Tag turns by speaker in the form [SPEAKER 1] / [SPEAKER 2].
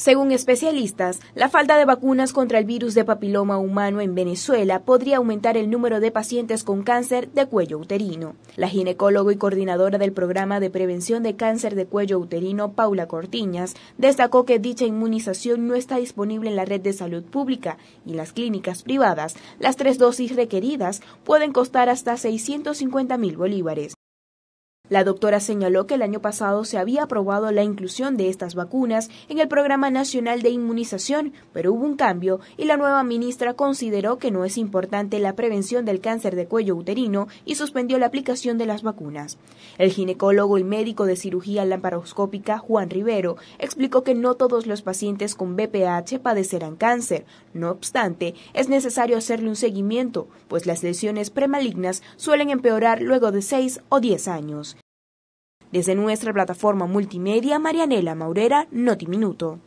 [SPEAKER 1] Según especialistas, la falta de vacunas contra el virus de papiloma humano en Venezuela podría aumentar el número de pacientes con cáncer de cuello uterino. La ginecóloga y coordinadora del programa de prevención de cáncer de cuello uterino, Paula Cortiñas, destacó que dicha inmunización no está disponible en la red de salud pública y en las clínicas privadas. Las tres dosis requeridas pueden costar hasta 650 mil bolívares. La doctora señaló que el año pasado se había aprobado la inclusión de estas vacunas en el Programa Nacional de Inmunización, pero hubo un cambio y la nueva ministra consideró que no es importante la prevención del cáncer de cuello uterino y suspendió la aplicación de las vacunas. El ginecólogo y médico de cirugía lamparoscópica Juan Rivero explicó que no todos los pacientes con BPH padecerán cáncer. No obstante, es necesario hacerle un seguimiento, pues las lesiones premalignas suelen empeorar luego de 6 o 10 años. Desde nuestra plataforma multimedia, Marianela Maurera, Notiminuto.